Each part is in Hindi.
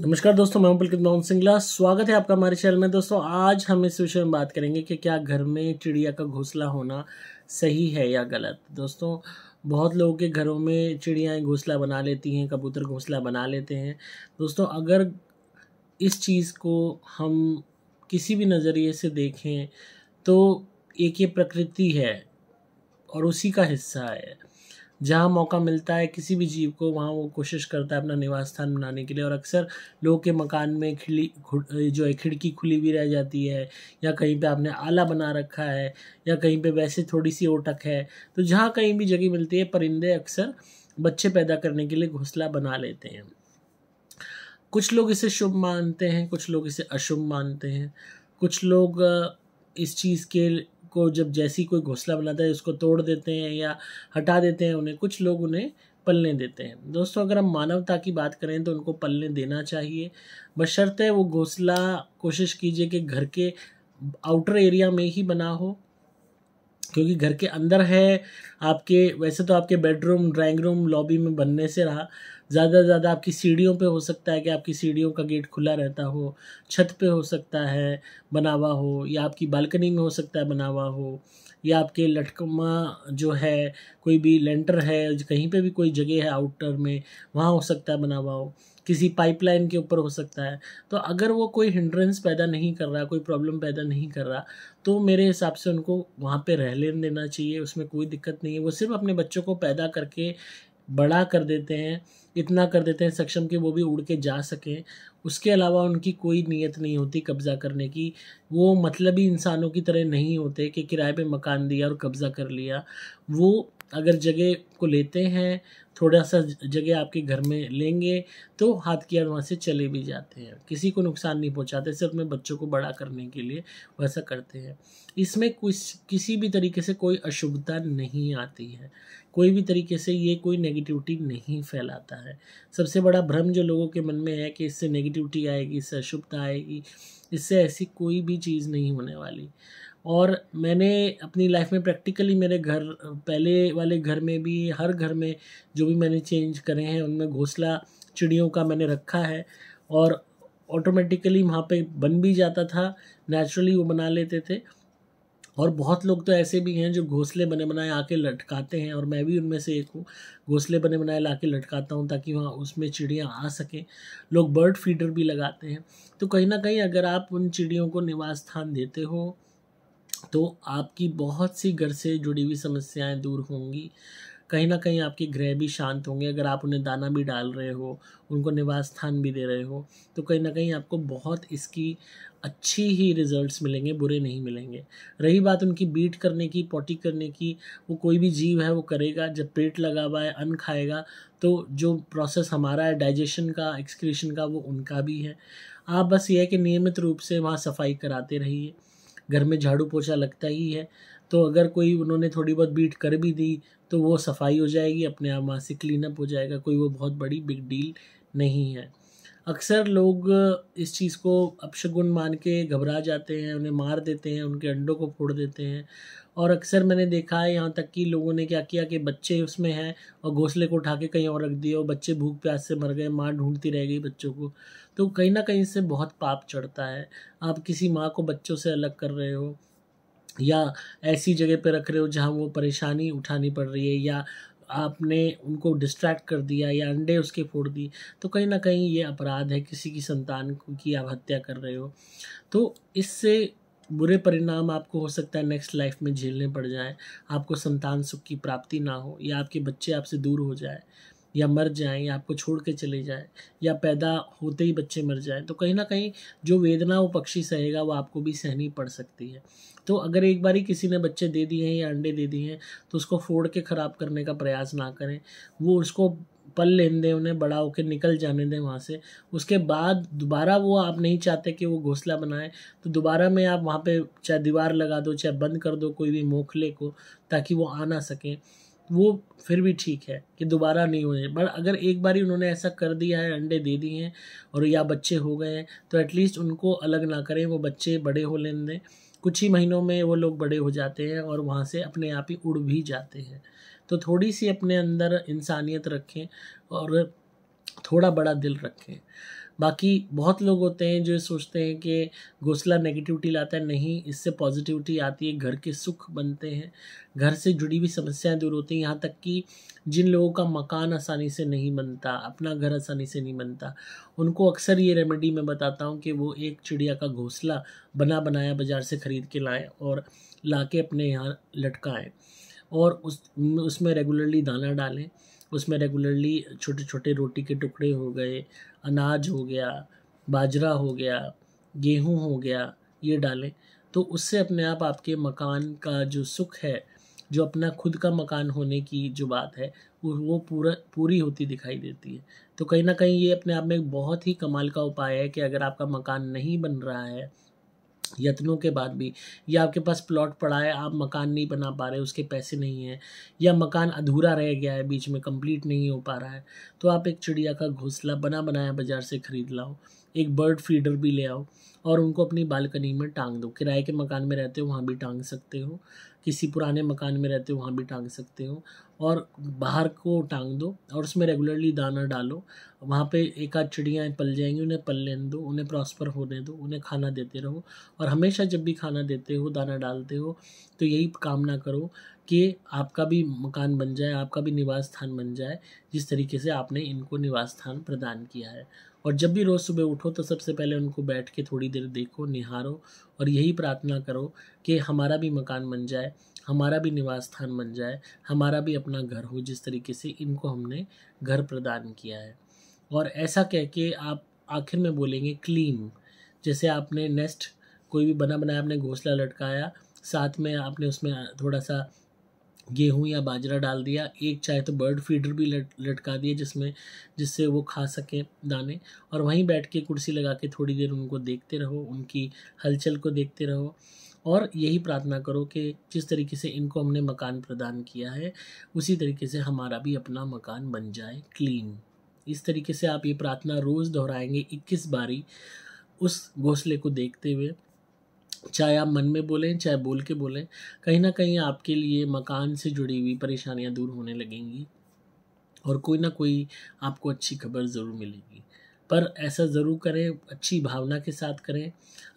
नमस्कार दोस्तों मैं पुलकित मोहन सिंगला स्वागत है आपका हमारे चैनल में दोस्तों आज हम इस विषय में बात करेंगे कि क्या घर में चिड़िया का घोंसला होना सही है या गलत दोस्तों बहुत लोगों के घरों में चिड़ियाँ घोंसला बना लेती हैं कबूतर घोंसला बना लेते हैं दोस्तों अगर इस चीज़ को हम किसी भी नज़रिए से देखें तो एक ये प्रकृति है और उसी का हिस्सा है जहाँ मौका मिलता है किसी भी जीव को वहाँ वो कोशिश करता है अपना निवास स्थान बनाने के लिए और अक्सर लोग के मकान में खिली जो है खिड़की खुली हुई रह जाती है या कहीं पे आपने आला बना रखा है या कहीं पे वैसे थोड़ी सी ओटक है तो जहाँ कहीं भी जगह मिलती है परिंदे अक्सर बच्चे पैदा करने के लिए घोंसला बना लेते हैं कुछ लोग इसे शुभ मानते हैं कुछ लोग इसे अशुभ मानते हैं कुछ लोग इस चीज़ के को जब जैसी कोई घोंसला बनाता है उसको तोड़ देते हैं या हटा देते हैं उन्हें कुछ लोग उन्हें पलने देते हैं दोस्तों अगर हम मानवता की बात करें तो उनको पलने देना चाहिए बशर्ते वो घोंसला कोशिश कीजिए कि घर के आउटर एरिया में ही बना हो क्योंकि घर के अंदर है आपके वैसे तो आपके बेडरूम ड्राइंग रूम लॉबी में बनने से रहा ज़्यादा से ज़्यादा आपकी सीढ़ियों पे हो सकता है कि आपकी सीढ़ियों का गेट खुला रहता हो छत पे हो सकता है बना हुआ हो या आपकी बालकनी में हो सकता है बना हुआ हो या आपके लटकमा जो है कोई भी लेंटर है कहीं पे भी कोई जगह है आउटर में वहाँ हो सकता है बना हुआ हो किसी पाइपलाइन के ऊपर हो सकता है तो अगर वो कोई हिंड्रेंस पैदा नहीं कर रहा कोई प्रॉब्लम पैदा नहीं कर रहा तो मेरे हिसाब से उनको वहाँ पे रह लेना देना चाहिए उसमें कोई दिक्कत नहीं है वो सिर्फ अपने बच्चों को पैदा करके बड़ा कर देते हैं इतना कर देते हैं सक्षम कि वो भी उड़ के जा सकें उसके अलावा उनकी कोई नीयत नहीं होती कब्ज़ा करने की वो मतलब ही इंसानों की तरह नहीं होते कि किराए पे मकान दिया और कब्ज़ा कर लिया वो अगर जगह को लेते हैं थोड़ा सा जगह आपके घर में लेंगे तो हाथ की वहाँ से चले भी जाते हैं किसी को नुकसान नहीं पहुँचाते सिर्फ में बच्चों को बड़ा करने के लिए वैसा करते हैं इसमें कुछ किसी भी तरीके से कोई अशुभता नहीं आती है कोई भी तरीके से ये कोई नेगेटिविटी नहीं फैलाता है सबसे बड़ा भ्रम जो लोगों के मन में है कि इससे नेगेटिविटी आएगी इससे अशुभता आएगी इससे ऐसी कोई भी चीज़ नहीं होने वाली और मैंने अपनी लाइफ में प्रैक्टिकली मेरे घर पहले वाले घर में भी हर घर में जो भी मैंने चेंज करे हैं उनमें घोंसला चिड़ियों का मैंने रखा है और ऑटोमेटिकली वहाँ पे बन भी जाता था नेचुरली वो बना लेते थे और बहुत लोग तो ऐसे भी हैं जो घोंसले बने बनाए आके लटकाते हैं और मैं भी उनमें से एक हूँ घोंसले बने बनाए ला के लटकाता हूँ ताकि वहाँ उसमें चिड़ियाँ आ सकें लोग बर्ड फीडर भी लगाते हैं तो कहीं ना कहीं अगर आप उन चिड़ियों को निवास स्थान देते हो तो आपकी बहुत सी घर से जुड़ी हुई समस्याएं दूर होंगी कहीं ना कहीं आपके ग्रह भी शांत होंगे अगर आप उन्हें दाना भी डाल रहे हो उनको निवास स्थान भी दे रहे हो तो कहीं ना कहीं आपको बहुत इसकी अच्छी ही रिजल्ट्स मिलेंगे बुरे नहीं मिलेंगे रही बात उनकी बीट करने की पोटी करने की वो कोई भी जीव है वो करेगा जब पेट लगा हुआ है अन्न खाएगा तो जो प्रोसेस हमारा है डाइजेशन का एक्सक्रीशन का वो उनका भी है आप बस ये है कि नियमित रूप से वहाँ सफाई कराते रहिए घर में झाड़ू पोछा लगता ही है तो अगर कोई उन्होंने थोड़ी बहुत बीट कर भी दी तो वो सफाई हो जाएगी अपने आप वहाँ से क्लीन अप हो जाएगा कोई वो बहुत बड़ी बिग डील नहीं है अक्सर लोग इस चीज़ को अपशगुन मान के घबरा जाते हैं उन्हें मार देते हैं उनके अंडों को फोड़ देते हैं और अक्सर मैंने देखा है यहाँ तक कि लोगों ने क्या किया कि बच्चे उसमें हैं और घोंसले को उठा के कहीं और रख दिए और बच्चे भूख प्यास से मर गए माँ ढूंढती रह गई बच्चों को तो कहीं ना कहीं इससे बहुत पाप चढ़ता है आप किसी माँ को बच्चों से अलग कर रहे हो या ऐसी जगह पर रख रहे हो जहाँ वो परेशानी उठानी पड़ रही है या आपने उनको डिस्ट्रैक्ट कर दिया या अंडे उसके फोड़ दिए तो कहीं ना कहीं ये अपराध है किसी की संतान की आप हत्या कर रहे हो तो इससे बुरे परिणाम आपको हो सकता है नेक्स्ट लाइफ में झेलने पड़ जाए आपको संतान सुख की प्राप्ति ना हो या आपके बच्चे आपसे दूर हो जाए या मर जाए या आपको छोड़ के चले जाए या पैदा होते ही बच्चे मर जाए तो कहीं ना कहीं जो वेदना वो पक्षी सहेगा वो आपको भी सहनी पड़ सकती है तो अगर एक बार ही किसी ने बच्चे दे दिए हैं या अंडे दे दिए हैं तो उसको फोड़ के ख़राब करने का प्रयास ना करें वो उसको पल लेने दें उन्हें बड़ा होकर निकल जाने दें वहाँ से उसके बाद दोबारा वो आप नहीं चाहते कि वो घोंसला बनाए तो दोबारा में आप वहाँ पे चाहे दीवार लगा दो चाहे बंद कर दो कोई भी मोखले को ताकि वो आ ना सकें वो फिर भी ठीक है कि दोबारा नहीं होने बट अगर एक बार ही उन्होंने ऐसा कर दिया है अंडे दे दिए हैं और या बच्चे हो गए हैं तो एटलीस्ट उनको अलग ना करें वो बच्चे बड़े हो लेने दें कुछ ही महीनों में वो लोग बड़े हो जाते हैं और वहाँ से अपने आप ही उड़ भी जाते हैं तो थोड़ी सी अपने अंदर इंसानियत रखें और थोड़ा बड़ा दिल रखें बाकी बहुत लोग होते हैं जो सोचते हैं कि घोसला नेगेटिविटी लाता है नहीं इससे पॉजिटिविटी आती है घर के सुख बनते हैं घर से जुड़ी हुई समस्याएं दूर होती हैं यहाँ तक कि जिन लोगों का मकान आसानी से नहीं बनता अपना घर आसानी से नहीं बनता उनको अक्सर ये रेमेडी मैं बताता हूँ कि वो एक चिड़िया का घोंसला बना बनाया बाज़ार से ख़रीद के लाएँ और ला के अपने यहाँ लटकाएँ और उस उसमें रेगुलरली दाना डालें उसमें रेगुलरली छोटे छोटे रोटी के टुकड़े हो गए अनाज हो गया बाजरा हो गया गेहूँ हो गया ये डालें तो उससे अपने आप आपके मकान का जो सुख है जो अपना खुद का मकान होने की जो बात है वो पूरा पूरी होती दिखाई देती है तो कहीं ना कहीं ये अपने आप में बहुत ही कमाल का उपाय है कि अगर आपका मकान नहीं बन रहा है यत्नों के बाद भी या आपके पास प्लॉट पड़ा है आप मकान नहीं बना पा रहे उसके पैसे नहीं हैं या मकान अधूरा रह गया है बीच में कंप्लीट नहीं हो पा रहा है तो आप एक चिड़िया का घोंसला बना बनाया बाज़ार से ख़रीद लाओ एक बर्ड फीडर भी ले आओ और उनको अपनी बालकनी में टांग दो किराए के मकान में रहते हो वहाँ भी टांग सकते हो किसी पुराने मकान में रहते हो वहाँ भी टांग सकते हो और बाहर को टांग दो और उसमें रेगुलरली दाना डालो वहाँ पे एक आध चिड़ियाँ पल जाएंगी उन्हें पल लेने दो उन्हें प्रॉस्पर होने दो उन्हें खाना देते रहो और हमेशा जब भी खाना देते हो दाना डालते हो तो यही काम ना करो कि आपका भी मकान बन जाए आपका भी निवास स्थान बन जाए जिस तरीके से आपने इनको निवास स्थान प्रदान किया है और जब भी रोज़ सुबह उठो तो सबसे पहले उनको बैठ के थोड़ी देर देखो निहारो और यही प्रार्थना करो कि हमारा भी मकान बन जाए हमारा भी निवास स्थान बन जाए हमारा भी अपना घर हो जिस तरीके से इनको हमने घर प्रदान किया है और ऐसा कह के आप आखिर में बोलेंगे क्लीन जैसे आपने नेस्ट कोई भी बना बनाया आपने घोंसला लटकाया साथ में आपने उसमें थोड़ा सा गेहूँ या बाजरा डाल दिया एक चाहे तो बर्ड फीडर भी लट लटका दिए जिसमें जिससे वो खा सकें दाने और वहीं बैठ के कुर्सी लगा के थोड़ी देर उनको देखते रहो उनकी हलचल को देखते रहो और यही प्रार्थना करो कि जिस तरीके से इनको हमने मकान प्रदान किया है उसी तरीके से हमारा भी अपना मकान बन जाए क्लीन इस तरीके से आप ये प्रार्थना रोज़ दोहराएंगे इक्कीस बारी उस घोंसले को देखते हुए चाहे आप मन में बोलें चाहे बोल के बोलें कहीं ना कहीं आपके लिए मकान से जुड़ी हुई परेशानियां दूर होने लगेंगी और कोई ना कोई आपको अच्छी खबर ज़रूर मिलेगी पर ऐसा ज़रूर करें अच्छी भावना के साथ करें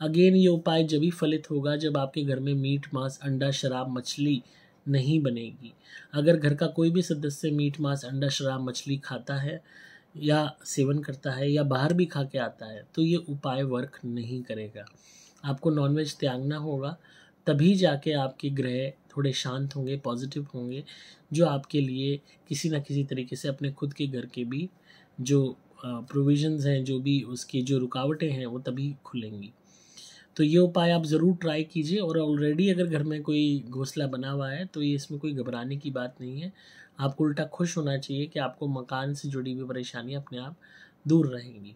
अगेन ये उपाय जब ही फलित होगा जब आपके घर में मीट मांस अंडा शराब मछली नहीं बनेगी अगर घर का कोई भी सदस्य मीट मांस अंडा शराब मछली खाता है या सेवन करता है या बाहर भी खा के आता है तो ये उपाय वर्क नहीं करेगा आपको नॉनवेज त्यागना होगा तभी जाके आपके ग्रह थोड़े शांत होंगे पॉजिटिव होंगे जो आपके लिए किसी ना किसी तरीके से अपने खुद के घर के भी जो प्रोविजंस हैं जो भी उसकी जो रुकावटें हैं वो तभी खुलेंगी तो ये उपाय आप ज़रूर ट्राई कीजिए और ऑलरेडी अगर घर में कोई घोंसला बना हुआ है तो ये इसमें कोई घबराने की बात नहीं है आपको उल्टा खुश होना चाहिए कि आपको मकान से जुड़ी हुई परेशानियाँ अपने आप दूर रहेंगी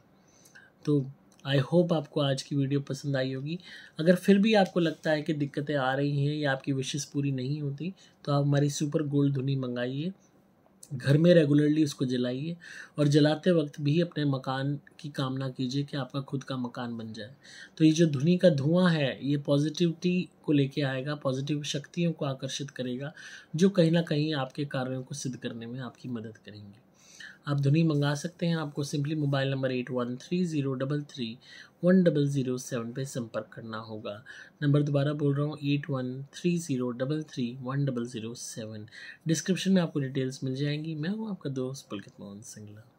तो आई होप आपको आज की वीडियो पसंद आई होगी अगर फिर भी आपको लगता है कि दिक्कतें आ रही हैं या आपकी विशेष पूरी नहीं होती तो आप हमारी सुपर गोल्ड धुनी मंगाइए घर में रेगुलरली उसको जलाइए और जलाते वक्त भी अपने मकान की कामना कीजिए कि आपका खुद का मकान बन जाए तो ये जो धुनी का धुआं है ये पॉजिटिविटी को लेके आएगा पॉजिटिव शक्तियों को आकर्षित करेगा जो कहीं ना कहीं आपके कार्यों को सिद्ध करने में आपकी मदद करेंगे आप धुनी मंगा सकते हैं आपको simply mobile number eight one three zero double three one double zero seven पर संपर्क करना होगा नंबर दोबारा बोल रहा हूँ eight one three zero double three one double zero seven description में आपको डिटेल्स मिल जाएंगी मैं हूँ आपका दोस्त पुलकित मोहन सिंगला